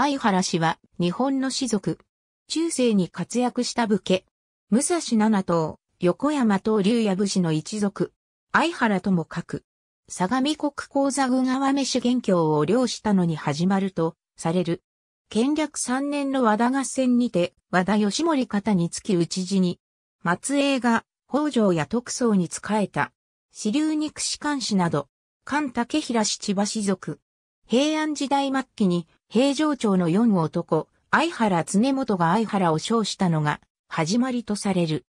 相原氏は日本の士族。中世に活躍した武家。武蔵七島、横山と竜矢武士の一族。相原とも書く。相模国交座郡川飯元教を領したのに始まると、される。建略三年の和田合戦にて、和田義盛方につき討ち死に。松江が、北条や徳宗に仕えた。支流に串官氏など、菅竹平七葉士族。平安時代末期に平城町の四男、相原常元が相原を称したのが、始まりとされる。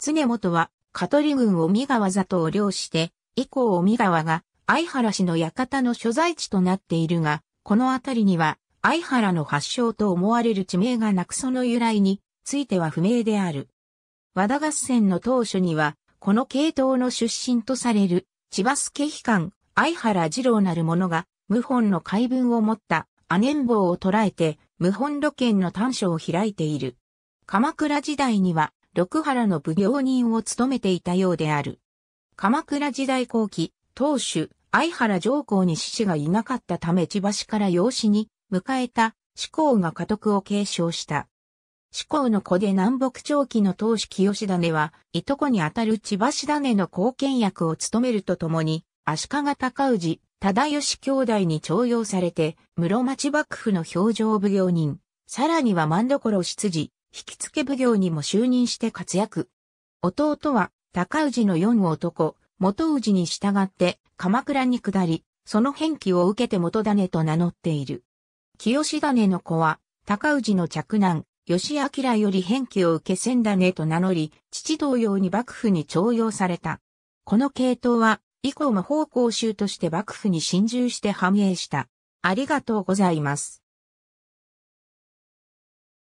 常元は、香取郡を三川里を領して、以降三川が、相原氏の館の所在地となっているが、この辺りには、相原の発祥と思われる地名がなくその由来については不明である。和田合戦の当初には、この系統の出身とされる、千葉助悲関、相原二郎なる者が、謀反の海文を持ったアネンボウを捉えて、無本路県の短所を開いている。鎌倉時代には、六原の奉行人を務めていたようである。鎌倉時代後期、当主、相原上皇に志士がいなかったため千葉市から養子に迎えた志向が家督を継承した。志向の子で南北朝期の当主清種は、いとこにあたる千葉市種の貢献役を務めるとともに、足利尊氏、忠義兄弟に徴用されて、室町幕府の表情奉行人、さらには万所執事、引き付け奉行にも就任して活躍。弟は、高氏の四男、元氏に従って、鎌倉に下り、その返記を受けて元種と名乗っている。清種の子は、高氏の嫡男、義明より返記を受け千種と名乗り、父同様に幕府に徴用された。この系統は、以降も方向衆として幕府に侵入して繁栄した。ありがとうございます。